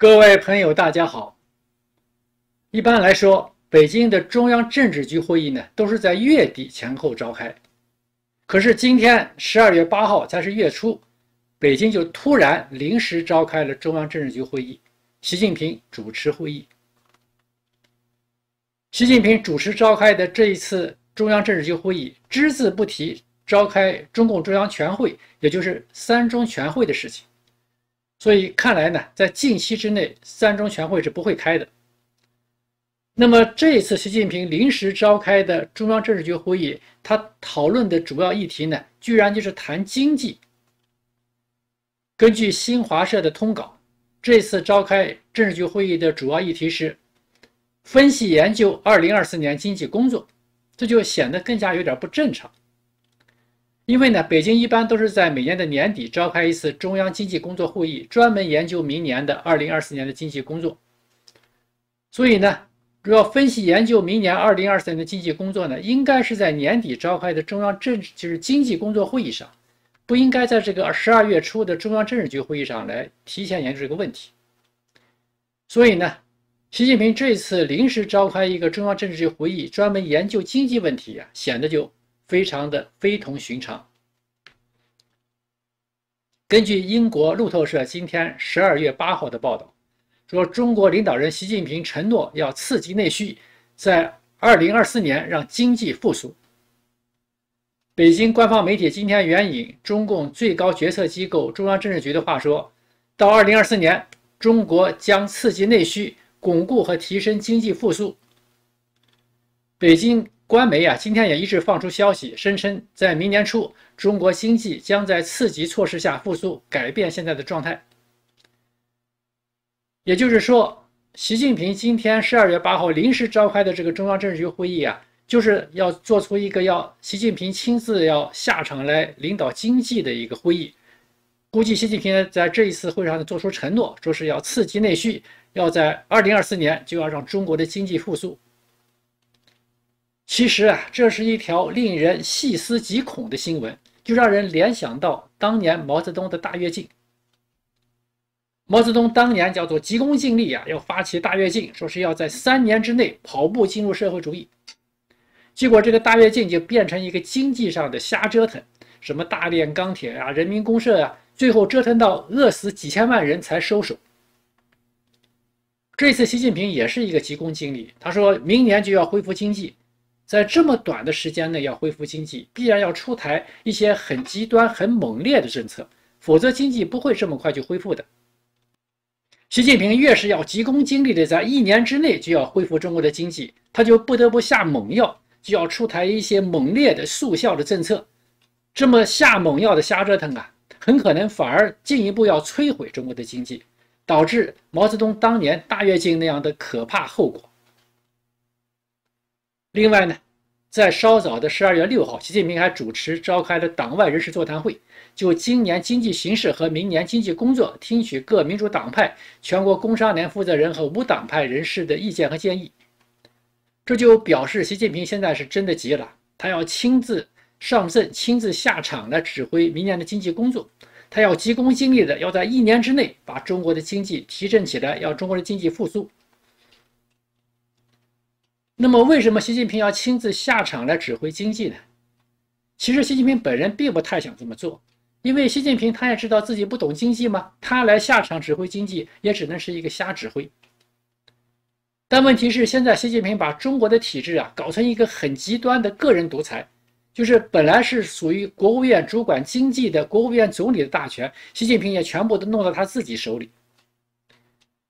各位朋友，大家好。一般来说，北京的中央政治局会议呢，都是在月底前后召开。可是今天十二月八号才是月初，北京就突然临时召开了中央政治局会议，习近平主持会议。习近平主持召开的这一次中央政治局会议，只字不提召开中共中央全会，也就是三中全会的事情。所以看来呢，在近期之内，三中全会是不会开的。那么这一次习近平临时召开的中央政治局会议，他讨论的主要议题呢，居然就是谈经济。根据新华社的通稿，这次召开政治局会议的主要议题是分析研究二零二四年经济工作，这就显得更加有点不正常。因为呢，北京一般都是在每年的年底召开一次中央经济工作会议，专门研究明年的二零二四年的经济工作。所以呢，主要分析研究明年二零二四年的经济工作呢，应该是在年底召开的中央政治就是经济工作会议上，不应该在这个十二月初的中央政治局会议上来提前研究这个问题。所以呢，习近平这次临时召开一个中央政治局会议，专门研究经济问题呀，显得就。非常的非同寻常。根据英国路透社今天十二月八号的报道，说中国领导人习近平承诺要刺激内需，在二零二四年让经济复苏。北京官方媒体今天援引中共最高决策机构中央政治局的话说，到二零二四年，中国将刺激内需，巩固和提升经济复苏。北京。官媒啊，今天也一直放出消息，声称在明年初，中国经济将在刺激措施下复苏，改变现在的状态。也就是说，习近平今天十二月八号临时召开的这个中央政治局会议啊，就是要做出一个要习近平亲自要下场来领导经济的一个会议。估计习近平在这一次会上做出承诺，说是要刺激内需，要在二零二四年就要让中国的经济复苏。其实啊，这是一条令人细思极恐的新闻，就让人联想到当年毛泽东的大跃进。毛泽东当年叫做急功近利啊，要发起大跃进，说是要在三年之内跑步进入社会主义。结果这个大跃进就变成一个经济上的瞎折腾，什么大炼钢铁啊、人民公社啊，最后折腾到饿死几千万人才收手。这次习近平也是一个急功近利，他说明年就要恢复经济。在这么短的时间内要恢复经济，必然要出台一些很极端、很猛烈的政策，否则经济不会这么快就恢复的。习近平越是要急功近利的，在一年之内就要恢复中国的经济，他就不得不下猛药，就要出台一些猛烈的速效的政策。这么下猛药的瞎折腾啊，很可能反而进一步要摧毁中国的经济，导致毛泽东当年大跃进那样的可怕后果。另外呢，在稍早的十二月六号，习近平还主持召开了党外人士座谈会，就今年经济形势和明年经济工作听取各民主党派、全国工商联负责人和无党派人士的意见和建议。这就表示习近平现在是真的急了，他要亲自上阵、亲自下场来指挥明年的经济工作，他要急功近利的要在一年之内把中国的经济提振起来，要中国的经济复苏。那么，为什么习近平要亲自下场来指挥经济呢？其实，习近平本人并不太想这么做，因为习近平他也知道自己不懂经济嘛，他来下场指挥经济也只能是一个瞎指挥。但问题是，现在习近平把中国的体制啊搞成一个很极端的个人独裁，就是本来是属于国务院主管经济的国务院总理的大权，习近平也全部都弄到他自己手里。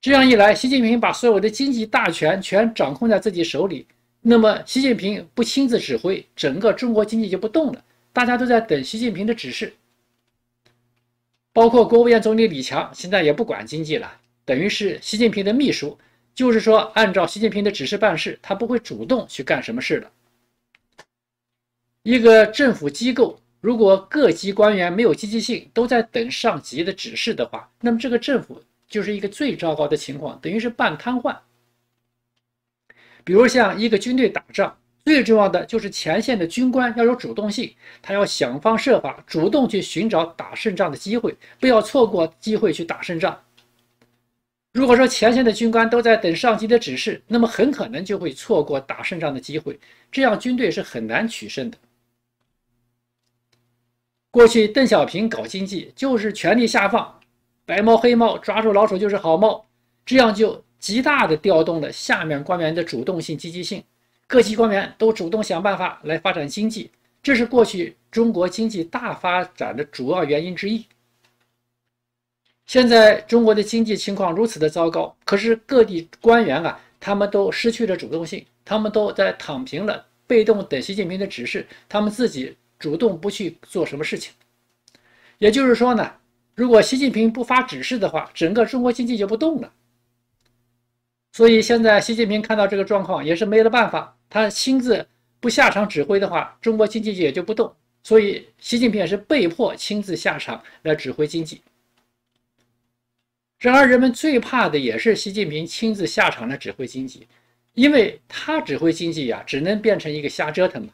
这样一来，习近平把所有的经济大权全掌控在自己手里。那么，习近平不亲自指挥，整个中国经济就不动了。大家都在等习近平的指示，包括国务院总理李强现在也不管经济了，等于是习近平的秘书，就是说按照习近平的指示办事，他不会主动去干什么事的。一个政府机构，如果各级官员没有积极性，都在等上级的指示的话，那么这个政府。就是一个最糟糕的情况，等于是半瘫痪。比如像一个军队打仗，最重要的就是前线的军官要有主动性，他要想方设法主动去寻找打胜仗的机会，不要错过机会去打胜仗。如果说前线的军官都在等上级的指示，那么很可能就会错过打胜仗的机会，这样军队是很难取胜的。过去邓小平搞经济就是权力下放。白猫黑猫抓住老鼠就是好猫，这样就极大的调动了下面官员的主动性积极性，各级官员都主动想办法来发展经济，这是过去中国经济大发展的主要原因之一。现在中国的经济情况如此的糟糕，可是各地官员啊，他们都失去了主动性，他们都在躺平了，被动等习近平的指示，他们自己主动不去做什么事情。也就是说呢？如果习近平不发指示的话，整个中国经济就不动了。所以现在习近平看到这个状况也是没了办法，他亲自不下场指挥的话，中国经济也就不动。所以习近平也是被迫亲自下场来指挥经济。然而人们最怕的也是习近平亲自下场来指挥经济，因为他指挥经济呀，只能变成一个瞎折腾了。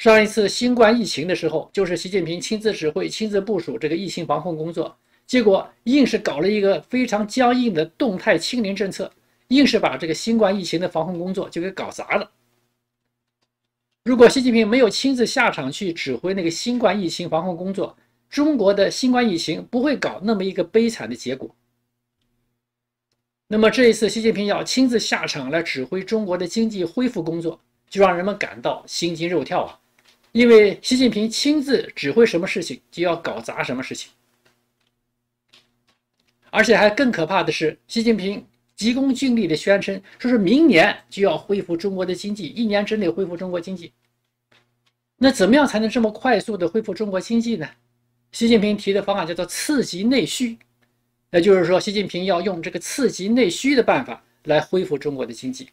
上一次新冠疫情的时候，就是习近平亲自指挥、亲自部署这个疫情防控工作，结果硬是搞了一个非常僵硬的动态清零政策，硬是把这个新冠疫情的防控工作就给搞砸了。如果习近平没有亲自下场去指挥那个新冠疫情防控工作，中国的新冠疫情不会搞那么一个悲惨的结果。那么这一次，习近平要亲自下场来指挥中国的经济恢复工作，就让人们感到心惊肉跳啊！因为习近平亲自指挥什么事情就要搞砸什么事情，而且还更可怕的是，习近平急功近利的宣称说是明年就要恢复中国的经济，一年之内恢复中国经济。那怎么样才能这么快速的恢复中国经济呢？习近平提的方案叫做刺激内需，那就是说，习近平要用这个刺激内需的办法来恢复中国的经济。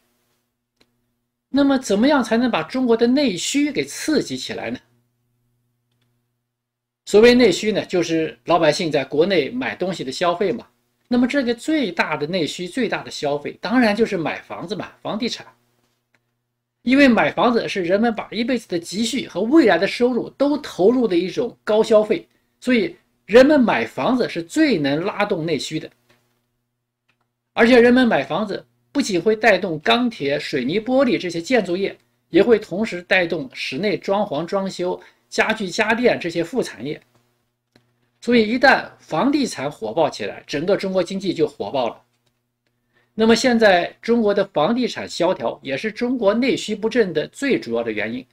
那么，怎么样才能把中国的内需给刺激起来呢？所谓内需呢，就是老百姓在国内买东西的消费嘛。那么，这个最大的内需、最大的消费，当然就是买房子嘛，房地产。因为买房子是人们把一辈子的积蓄和未来的收入都投入的一种高消费，所以人们买房子是最能拉动内需的。而且，人们买房子。不仅会带动钢铁、水泥、玻璃这些建筑业，也会同时带动室内装潢、装修、家具、家电这些副产业。所以，一旦房地产火爆起来，整个中国经济就火爆了。那么，现在中国的房地产萧条，也是中国内需不振的最主要的原因。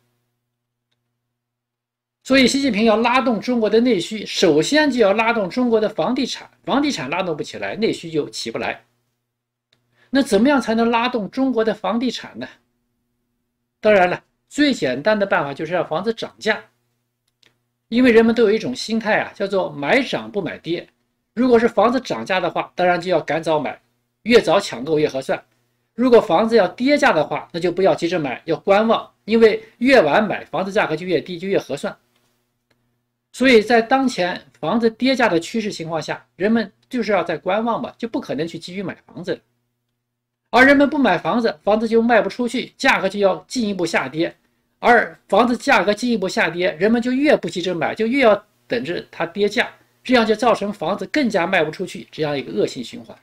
所以，习近平要拉动中国的内需，首先就要拉动中国的房地产。房地产拉动不起来，内需就起不来。那怎么样才能拉动中国的房地产呢？当然了，最简单的办法就是让房子涨价，因为人们都有一种心态啊，叫做买涨不买跌。如果是房子涨价的话，当然就要赶早买，越早抢购越合算。如果房子要跌价的话，那就不要急着买，要观望，因为越晚买，房子价格就越低，就越合算。所以在当前房子跌价的趋势情况下，人们就是要在观望吧，就不可能去急于买房子了。而人们不买房子，房子就卖不出去，价格就要进一步下跌。而房子价格进一步下跌，人们就越不急着买，就越要等着它跌价，这样就造成房子更加卖不出去这样一个恶性循环。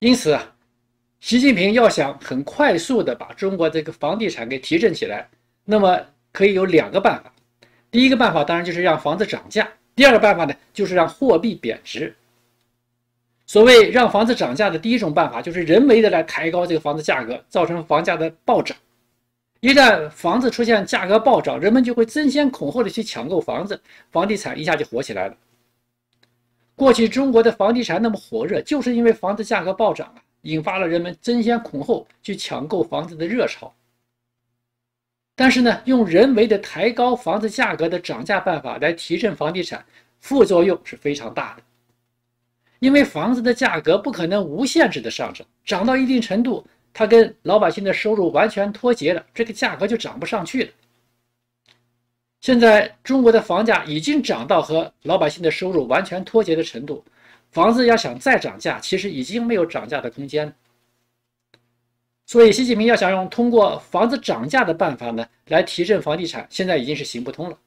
因此啊，习近平要想很快速的把中国这个房地产给提振起来，那么可以有两个办法。第一个办法当然就是让房子涨价，第二个办法呢就是让货币贬值。所谓让房子涨价的第一种办法，就是人为的来抬高这个房子价格，造成房价的暴涨。一旦房子出现价格暴涨，人们就会争先恐后的去抢购房子，房地产一下就火起来了。过去中国的房地产那么火热，就是因为房子价格暴涨啊，引发了人们争先恐后去抢购房子的热潮。但是呢，用人为的抬高房子价格的涨价办法来提振房地产，副作用是非常大的。因为房子的价格不可能无限制的上涨，涨到一定程度，它跟老百姓的收入完全脱节了，这个价格就涨不上去了。现在中国的房价已经涨到和老百姓的收入完全脱节的程度，房子要想再涨价，其实已经没有涨价的空间。所以习近平要想用通过房子涨价的办法呢，来提振房地产，现在已经是行不通了。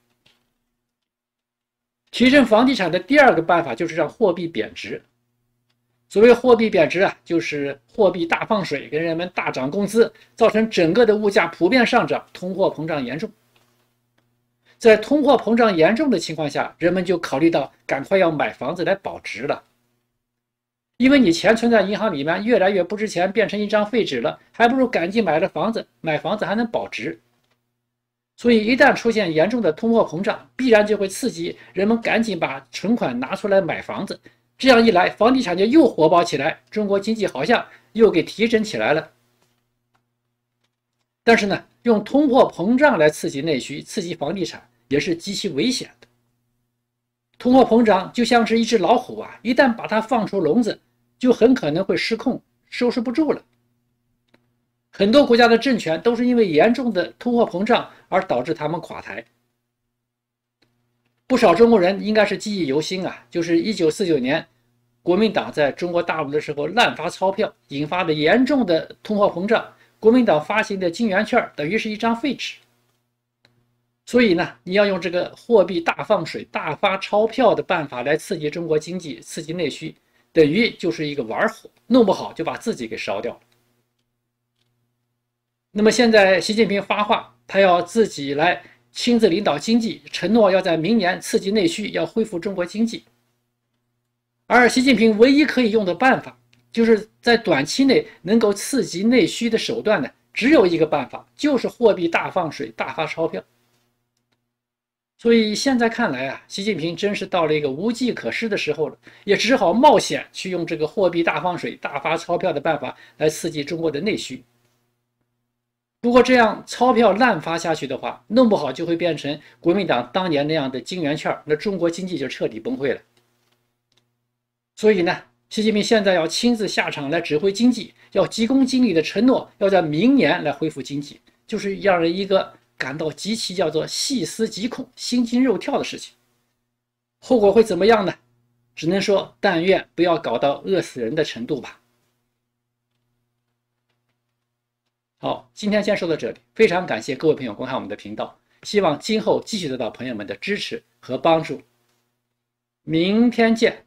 提振房地产的第二个办法就是让货币贬值。所谓货币贬值啊，就是货币大放水，跟人们大涨工资，造成整个的物价普遍上涨，通货膨胀严重。在通货膨胀严重的情况下，人们就考虑到赶快要买房子来保值了。因为你钱存在银行里面越来越不值钱，变成一张废纸了，还不如赶紧买了房子，买房子还能保值。所以一旦出现严重的通货膨胀，必然就会刺激人们赶紧把存款拿出来买房子。这样一来，房地产就又火爆起来，中国经济好像又给提振起来了。但是呢，用通货膨胀来刺激内需、刺激房地产，也是极其危险的。通货膨胀就像是一只老虎啊，一旦把它放出笼子，就很可能会失控，收拾不住了。很多国家的政权都是因为严重的通货膨胀而导致他们垮台。不少中国人应该是记忆犹新啊，就是一九四九年，国民党在中国大陆的时候滥发钞票，引发的严重的通货膨胀。国民党发行的金圆券等于是一张废纸。所以呢，你要用这个货币大放水、大发钞票的办法来刺激中国经济、刺激内需，等于就是一个玩火，弄不好就把自己给烧掉了。那么现在习近平发话，他要自己来。亲自领导经济，承诺要在明年刺激内需，要恢复中国经济。而习近平唯一可以用的办法，就是在短期内能够刺激内需的手段呢，只有一个办法，就是货币大放水、大发钞票。所以现在看来啊，习近平真是到了一个无计可施的时候了，也只好冒险去用这个货币大放水、大发钞票的办法来刺激中国的内需。如果这样钞票滥发下去的话，弄不好就会变成国民党当年那样的金圆券，那中国经济就彻底崩溃了。所以呢，习近平现在要亲自下场来指挥经济，要急功近利的承诺要在明年来恢复经济，就是让人一个感到极其叫做细思极恐、心惊肉跳的事情。后果会怎么样呢？只能说，但愿不要搞到饿死人的程度吧。好，今天先说到这里，非常感谢各位朋友观看我们的频道，希望今后继续得到朋友们的支持和帮助。明天见。